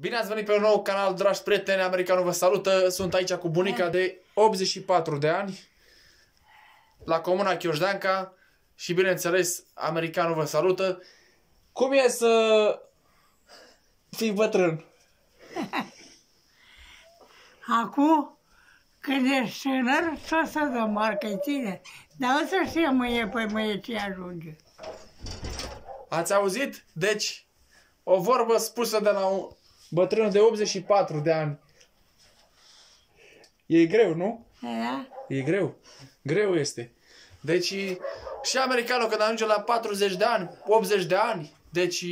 Bine ați venit pe un nou canal, dragi prieteni, americanul vă salută, sunt aici cu bunica de 84 de ani, la comuna Chioșdeanca și bineînțeles, americanul vă salută. Cum e să fii bătrân? Acum, când ești tânăr, s-o să dă marcă tine, dar o să știe mâine, păi mâine ce ajunge. Ați auzit? Deci, o vorbă spusă de la un Bătrânul de 84 de ani. E greu, nu? Da. E greu. Greu este. Deci și americanul când ajunge la 40 de ani, 80 de ani, deci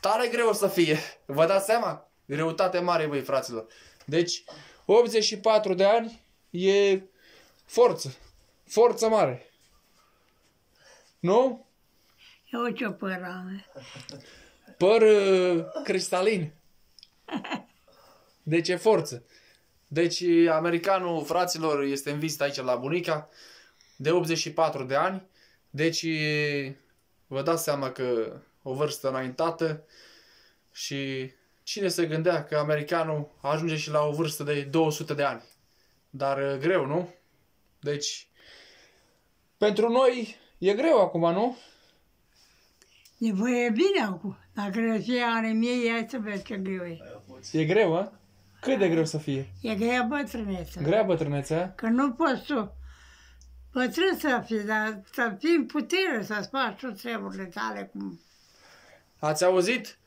tare greu să fie. Vă dați seama? Greutate mare, băi, fraților. Deci 84 de ani e forță. Forță mare. Nu? Eu ce păr am. Păr uh, cristalin. Deci ce forță. Deci americanul, fraților, este în vizită aici la bunica de 84 de ani. Deci vă dați seama că o vârstă înaintată și cine se gândea că americanul ajunge și la o vârstă de 200 de ani. Dar uh, greu, nu? Deci, pentru noi e greu acum, nu? E bine acum. Dacă rășia are mie, ia să vezi ce greu e. E greu, a? Cât de greu să fie? E grea bătrânețea. Grea bătrânețea? Că nu poți tu bătrân să fii, dar să fii în putere să-ți faci tu treburile tale cum... Ați auzit?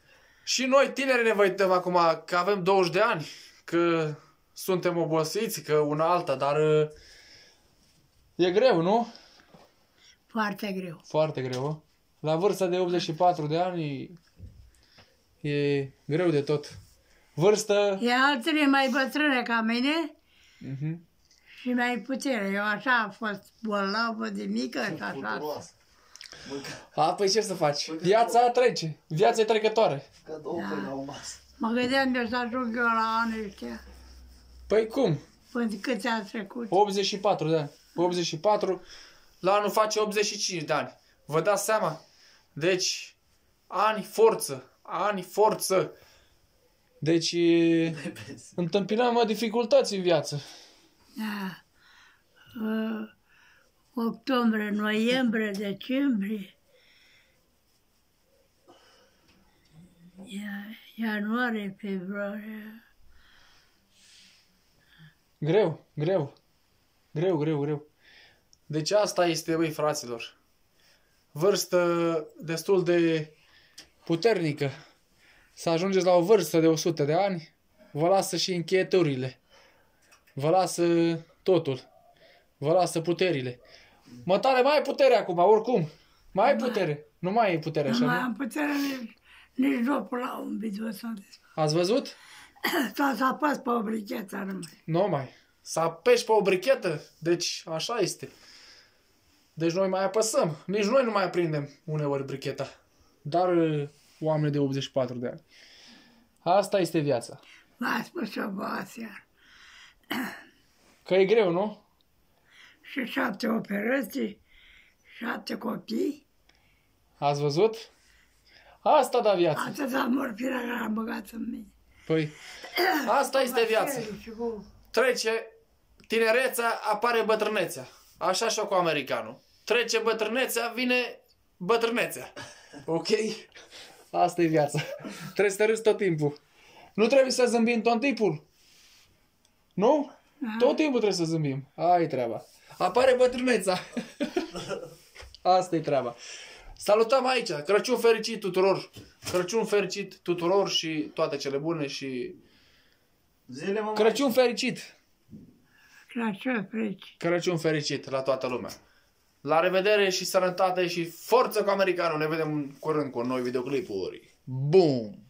Și noi tineri ne văităm acum că avem 20 de ani, că suntem obosiți, că una alta, dar uh, e greu, nu? Foarte greu. Foarte greu. Uh. La vârsta de 84 de ani e greu de tot vârstă? E altele mai bătrâne ca mine uh-huh. și mai puține. Eu așa am fost bolnavă de mică și așa. A, păi ce să faci? Mâncă păi Viața două. trece. Viața e trecătoare. da. Mă gândeam de să ajung eu la anul ăștia. Păi cum? Până câți a trecut? 84, de ani. 84. La anul face 85 de ani. Vă dați seama? Deci, ani forță. Ani forță. Deci întâmpinam dificultăți în viață. Da. Uh, octombrie, noiembrie, decembrie, ianuarie, februarie. Greu, greu. Greu, greu, greu. Deci asta este, băi, fraților. Vârstă destul de puternică să ajungeți la o vârstă de 100 de ani, vă lasă și încheieturile. Vă lasă totul. Vă lasă puterile. tare, mai ai putere acum, oricum. Mai ai da. putere. Nu mai ai putere așa, nu? mai am putere nici, nici locul la un video să Ați văzut? S-a apăs pe o brichetă mai. Nu mai. Să apeși pe o brichetă? Deci așa este. Deci noi mai apăsăm. Nici noi nu mai aprindem uneori bricheta. Dar oameni de 84 de ani. Asta este viața. M-a spus o boasea. Că e greu, nu? Și șapte operații, șapte copii. Ați văzut? Asta da viața. da morfina care am băgat în mine. Păi, asta este viața. Trece tinerețea, apare bătrânețea. Așa și cu americanul. Trece bătrânețea, vine bătrânețea. Ok? Asta e viața. Trebuie să te râzi tot timpul. Nu trebuie să zâmbim tot timpul. Nu? Aha. Tot timpul trebuie să zâmbim. Ai treaba. Apare bătrâneța. Asta e treaba. Salutăm aici. Crăciun fericit tuturor. Crăciun fericit tuturor și toate cele bune și... Zile, mă Crăciun fericit! Crăciun fericit! Crăciun fericit la toată lumea! La revedere și sănătate și forță cu americanul. Ne vedem curând cu noi videoclipuri. Boom!